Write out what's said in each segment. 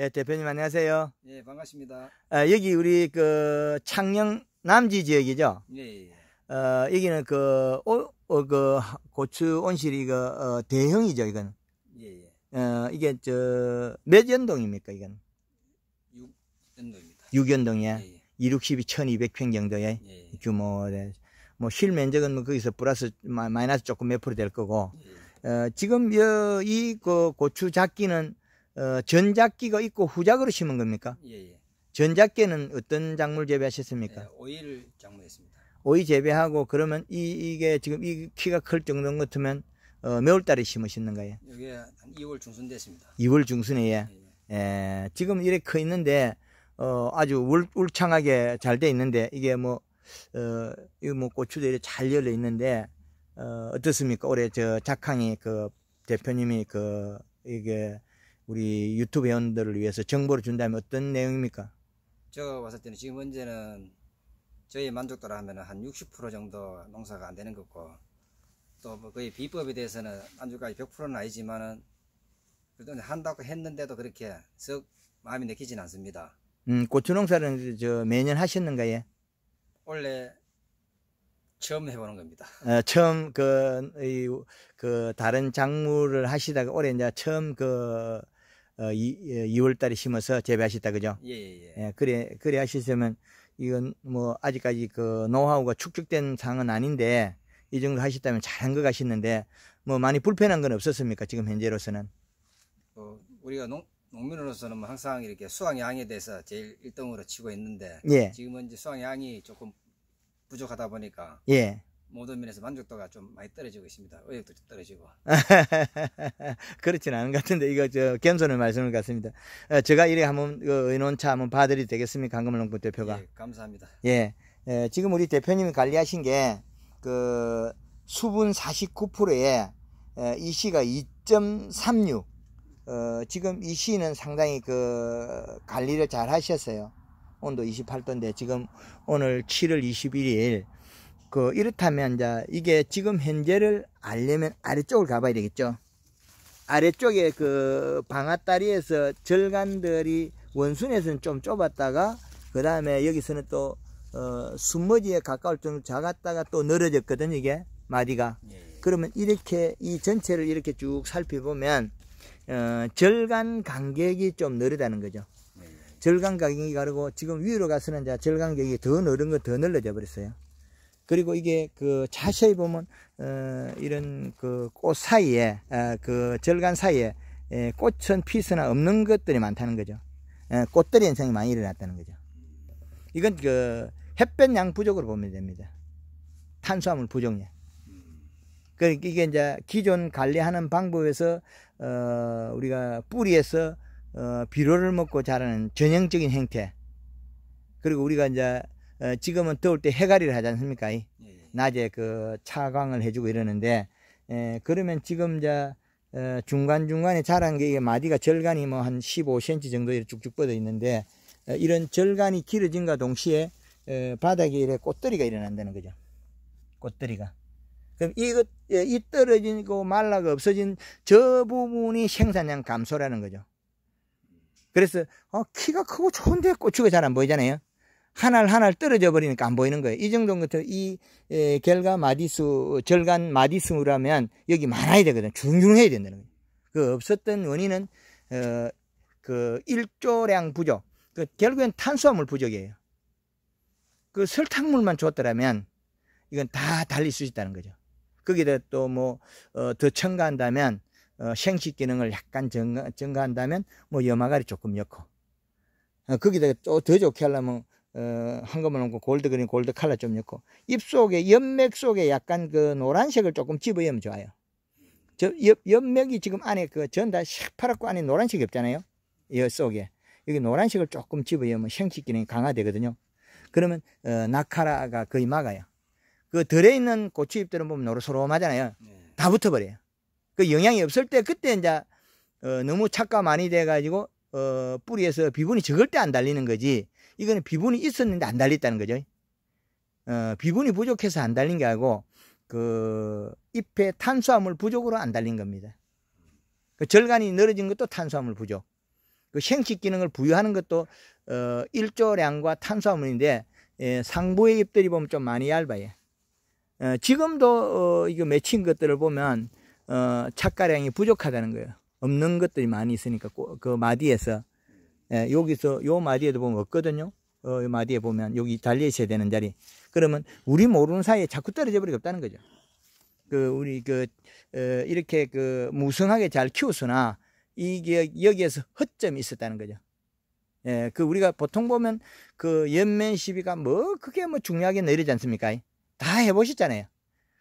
예, 대표님 안녕하세요. 예, 반갑습니다. 아, 여기 우리 그 창녕 남지 지역이죠. 예, 예. 예. 어, 여기는 그, 오, 어, 그 고추 온실이 그 어, 대형이죠, 이건. 예, 예. 어, 이게 저 몇 연동입니까, 이건? 6연동입니다. 6연동이야. 예, 예. 262 1200평 정도의 예, 예. 규모의 네. 뭐실 면적은 뭐 거기서 플러스 마이너스 조금 몇 프로 될 거고. 예. 예. 어, 지금 이그 고추 잡기는 어, 전작기가 있고 후작으로 심은 겁니까? 예, 예. 전작기는 어떤 작물 재배하셨습니까? 예, 오이를 작물했습니다. 오이 재배하고 그러면 이, 이게 지금 이 키가 클 정도 같으면 어, 매월달에 심으시는 거예요? 여기 한 2월 중순 됐습니다. 2월 중순에 예. 예. 예, 예 지금 이렇게 커 있는데 어, 아주 울, 울창하게 잘 돼 있는데 이게 뭐 어, 이거 뭐 고추도 이렇게 잘 열려 있는데 어, 어떻습니까? 올해 저 작황이 그 대표님이 그 이게 우리 유튜브 회원들을 위해서 정보를 준다면 어떤 내용입니까? 저 봤을 때는 지금 현재는 저희 만족도라 하면 한 60% 정도 농사가 안 되는 거고 또뭐 거의 비법에 대해서는 만족까지 100%는 아니지만은 그래도 한다고 했는데도 그렇게 썩 마음이 느끼진 않습니다. 음, 고추 농사는 저 매년 하셨는가요? 원래 처음 해보는 겁니다. 어, 처음 그, 이, 그 다른 작물을 하시다가 올해 이제 처음 그 어, 이, 2월 예, 달에 심어서 재배하셨다 그죠? 예, 예, 예, 예. 그래 그래 하셨으면 이건 뭐 아직까지 그 노하우가 축적된 상은 아닌데 이 정도 하셨다면 잘한 것 같았는데 뭐 많이 불편한 건 없었습니까? 지금 현재로서는. 어, 우리가 농, 농민으로서는 뭐 항상 이렇게 수확 량에 대해서 제일 1등으로 치고 있는데 예. 지금은 이제 수확 량이 조금 부족하다 보니까 예. 모든 면에서 만족도가 좀 많이 떨어지고 있습니다. 의욕도 떨어지고. 그렇진 않은 것 같은데 이거 저 겸손의 말씀을 같습니다. 어, 제가 이래 한번 그 의논차 한번 봐드리 되겠습니까? 강금을 농부 대표가. 예, 감사합니다. 예, 예, 지금 우리 대표님이 관리하신 게 그 수분 49%에 에, 어, 이 씨가 2.36. 어, 지금 이 씨는 상당히 그 관리를 잘 하셨어요. 온도 28도인데 지금 오늘 7월 21일 그 이렇다면 이제 이게 지금 현재를 알려면 아래쪽을 가봐야 되겠죠. 아래쪽에 그방아다리에서 절간들이 원순에서는 좀 좁았다가 그 다음에 여기서는 또 어, 순머지에 가까울 정도로 작았다가 또 늘어졌거든 요 이게 마디가 예, 예. 그러면 이렇게 이 전체를 이렇게 쭉 살펴보면 어, 절간 간격이 좀 느리다는 거죠 예. 예. 절간 간격이 가르고 지금 위로 가서는 이제 절간 간격이 더 늘은 거더 늘어져 버렸어요 그리고 이게 그 자세히 보면 어, 이런 그 꽃 사이에 어, 그 절간 사이에 에, 예, 꽃은 피스나 없는 것들이 많다는 거죠. 에, 예, 꽃들이 현상이 많이 일어났다는 거죠. 이건 그 햇볕 양 부족으로 보면 됩니다. 탄수화물 부족량. 그러니까 이게 이제 기존 관리하는 방법에서 어, 우리가 뿌리에서 어, 비료를 먹고 자라는 전형적인 행태. 그리고 우리가 이제 어, 지금은 더울 때 해가리를 하지 않습니까? 예. 낮에 그 차광을 해주고 이러는데 예, 그러면 지금 이 어, 중간 중간에 자란 게 이게 마디가 절간이 뭐 한 15cm 정도 쭉쭉 뻗어 있는데 어, 이런 절간이 길어진과 동시에 어, 바닥에 이래 꽃들이가 일어난다는 거죠. 꽃들이가. 그럼 이것 예, 이 떨어지고 말라가 없어진 저 부분이 생산량 감소라는 거죠. 그래서 어, 키가 크고 좋은데 고추가 잘안 보이잖아요. 하나를 하나를 떨어져 버리니까 안 보이는 거예요. 이 정도인 것같이 에, 결과 마디수, 절간 마디수라면 여기 많아야 되거든. 중중해야 된다는 거예요. 그 없었던 원인은, 어, 그 일조량 부족. 그 결국엔 탄수화물 부족이에요. 그 설탕물만 줬더라면 이건 다 달릴 수 있다는 거죠. 거기다 또 뭐, 어, 더 첨가한다면, 어, 생식 기능을 약간 증가, 증가한다면, 뭐, 염화가리 조금 넣고. 어, 거기다또 더 좋게 하려면, 어, 황금을 넣고 골드 그린 골드 칼라 좀 넣고 입 속에 연맥 속에 약간 그 노란색을 조금 집어넣으면 좋아요. 저 옆, 연맥이 지금 안에 그 전다 시파랗고 안에 노란색이 없잖아요. 이 속에 여기 노란색을 조금 집어넣으면 생식 기능이 강화되거든요. 그러면 어, 나카라가 거의 막아요. 그 덜에 있는 고추 잎들은 보면 노릇노름하잖아요다 네. 붙어버려요. 그 영양이 없을 때 그때 이제 어, 너무 착가 많이 돼가지고 어, 뿌리에서 비분이 적을 때 안 달리는 거지. 이거는 비분이 있었는데 안 달렸다는 거죠. 어, 비분이 부족해서 안 달린 게 아니고 그 잎에 탄수화물 부족으로 안 달린 겁니다. 그 절간이 늘어진 것도 탄수화물 부족. 그 생식 기능을 부여하는 것도 어, 일조량과 탄수화물인데 예, 상부의 잎들이 보면 좀 많이 얇아요. 어, 지금도 어, 이거 맺힌 것들을 보면 어, 착가량이 부족하다는 거예요. 없는 것들이 많이 있으니까 그 마디에서 예, 여기서 요 마디에도 보면 없거든요. 어, 요 마디에 보면 여기 달려 있어야 되는 자리. 그러면 우리 모르는 사이에 자꾸 떨어져 버리고 없다는 거죠. 그 우리 그 어, 이렇게 그 무성하게 잘 키웠으나 이게 여기에서 허점이 있었다는 거죠. 예, 그 우리가 보통 보면 그 연면 시비가 뭐크게뭐 중요하게 내리지 않습니까? 다 해보셨잖아요.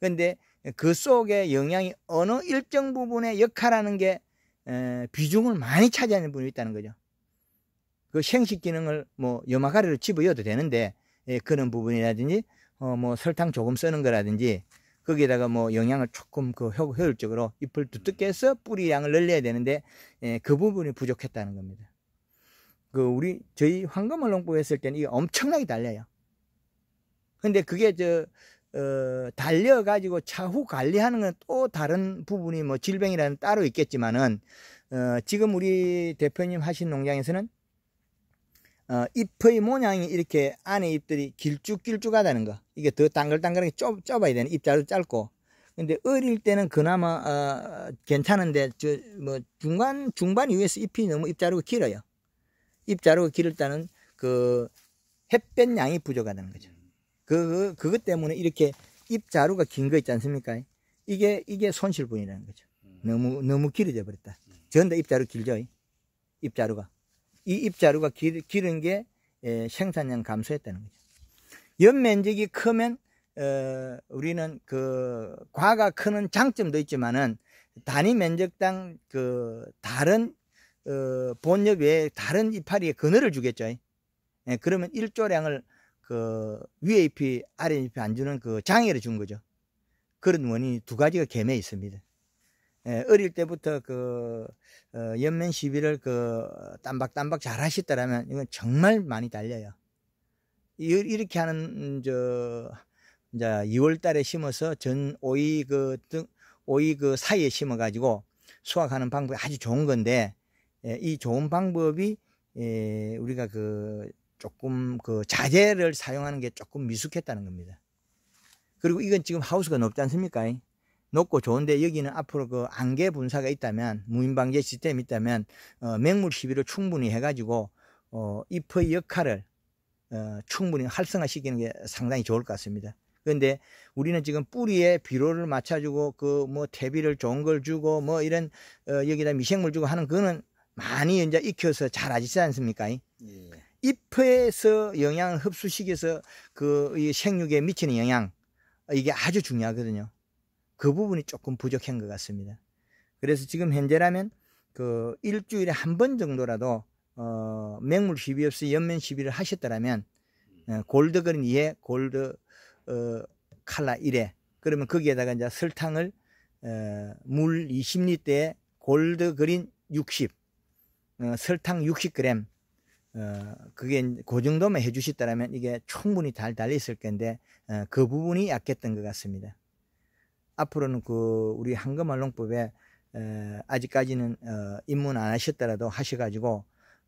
그런데그 속에 영향이 어느 일정 부분의 역할하는 게 에, 비중을 많이 차지하는 분이 있다는 거죠. 그 생식 기능을 뭐 염화가루를 집어여도 되는데 예, 그런 부분이라든지 어뭐 설탕 조금 쓰는 거라든지 거기에다가 뭐 영양을 조금 그 효율적으로 잎을 두껍게 해서 뿌리 양을 늘려야 되는데 예, 그 부분이 부족했다는 겁니다. 그 우리 저희 황금을 농부했을 때는 이게 엄청나게 달려요. 근데 그게 저 어, 달려 가지고 차후 관리하는 건 또 다른 부분이 뭐 질병이라는 따로 있겠지만은 어, 지금 우리 대표님 하신 농장에서는 어, 잎의 모양이 이렇게 안에 잎들이 길쭉길쭉하다는 거 이게 더 당글당글하게 좁, 좁아야 되는 잎자루 짧고 근데 어릴 때는 그나마 어, 괜찮은데 저뭐 중간 중반 이후에서 잎이 너무 잎자루가 길어요 잎자루가 길을 때는 그 햇볕 양이 부족하다는 거죠 그, 그 그것 때문에 이렇게 잎자루가 긴 거 있지 않습니까 이게 이게 손실분이라는 거죠 음. 너무 너무 길어져 버렸다 전다 잎자루 길죠 잎자루가 이 입자루가 길, 기른 게 예, 생산량 감소했다는 거죠. 연면적이 크면 어, 우리는 그 과가 크는 장점도 있지만은 단위 면적당 그 다른 어, 본엽 외에 다른 이파리에 그늘을 주겠죠. 예, 그러면 일조량을 그 위에 잎이 아래 잎이 안 주는 그 장애를 준 거죠. 그런 원인이 두 가지가 개매 있습니다. 예, 어릴 때부터 그 어, 연면 시비를 그 땀박땀박 잘 하셨더라면 이건 정말 많이 달려요. 이렇게 하는 저 이제 2월 달에 심어서 전 오이 그등 오이 그 사이에 심어 가지고 수확하는 방법이 아주 좋은 건데 예, 이 좋은 방법이 예, 우리가 그 조금 그 자재를 사용하는 게 조금 미숙했다는 겁니다. 그리고 이건 지금 하우스가 높지 않습니까? 높고 좋은데 여기는 앞으로 그 안개 분사가 있다면 무인방제 시스템이 있다면 어, 맹물 시비를 충분히 해가지고 어, 잎의 역할을 어, 충분히 활성화시키는 게 상당히 좋을 것 같습니다. 그런데 우리는 지금 뿌리에 비료를 맞춰주고 그뭐 퇴비를 좋은 걸 주고 뭐 이런 어, 여기다 미생물 주고 하는 그거는 많이 이제 익혀서 잘 아시지 않습니까? 예. 잎에서 영양 흡수시켜서 그이 생육에 미치는 영향 이게 아주 중요하거든요. 그 부분이 조금 부족한 것 같습니다. 그래서 지금 현재라면 그 일주일에 한 번 정도라도 어, 맹물 시비 없이 연면 시비를 하셨더라면 어, 골드 그린 2에 골드 어, 칼라 1에 그러면 거기에다가 이제 설탕을 어, 물 20리터에 골드 그린 60 어, 설탕 60g 어, 그게 그 정도만 해주셨다면 이게 충분히 잘달려있을 건데 어, 그 부분이 약했던 것 같습니다. 앞으로는 그 우리 한금말롱법에 아직까지는 어, 입문 안 하셨더라도 하셔가지고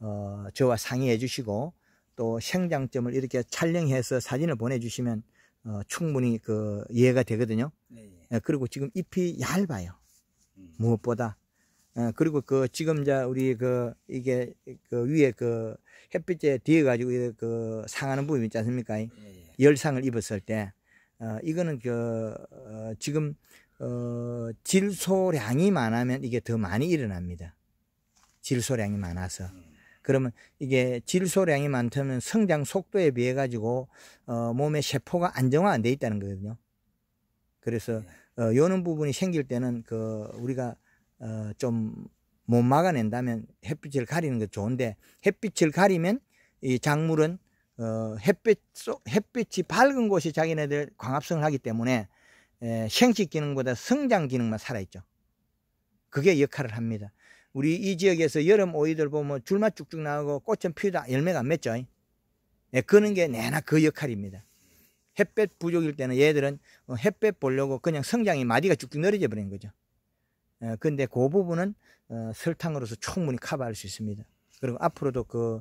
어, 저와 상의해 주시고 또 생장점을 이렇게 촬영해서 사진을 보내주시면 어, 충분히 그 이해가 되거든요. 네, 예. 그리고 지금 잎이 얇아요. 음. 무엇보다. 에, 그리고 그 지금 자 우리 그 이게 그 위에 그 햇빛에 뒤에 가지고 그 상하는 부분 있지 않습니까? 예, 예. 열상을 입었을 때 어, 이거는 그 어, 지금 어, 질소량이 많으면 이게 더 많이 일어납니다. 질소량이 많아서. 그러면 이게 질소량이 많다면 성장 속도에 비해 가지고 어, 몸의 세포가 안정화 안 돼 있다는 거거든요. 그래서 네. 어, 요는 부분이 생길 때는 그 우리가 어, 좀 못 막아낸다면 햇빛을 가리는 게 좋은데 햇빛을 가리면 이 작물은 어, 햇빛 햇빛이 밝은 곳이 자기네들 광합성을 하기 때문에 에, 생식 기능보다 성장 기능만 살아있죠. 그게 역할을 합니다. 우리 이 지역에서 여름 오이들 보면 줄만 쭉쭉 나오고 꽃은 피우다 열매가 안 맺죠. 예, 그는게 내나 그 역할입니다. 햇볕 부족일 때는 얘들은 어, 햇볕 보려고 그냥 성장이 마디가 쭉쭉 늘어져 버린 거죠. 그런데그 어, 부분은 어, 설탕으로서 충분히 커버할 수 있습니다. 그리고 앞으로도 그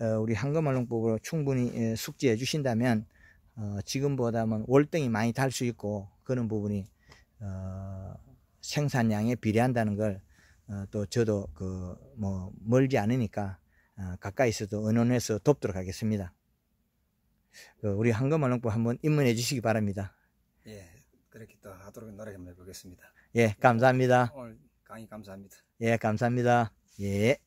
어, 우리 한금말롱법으로 충분히 예, 숙지해 주신다면 어, 지금보다는 월등히 많이 달 수 있고 그런 부분이 어, 생산량에 비례한다는 걸 또 저도 그 뭐 멀지 않으니까 가까이서도 의논해서 돕도록 하겠습니다. 그 우리 한금말롱법 한번 입문해 주시기 바랍니다. 예, 그렇게 또 하도록 노력 한번 해보겠습니다. 예, 감사합니다. 오늘 강의 감사합니다. 예, 감사합니다. 예.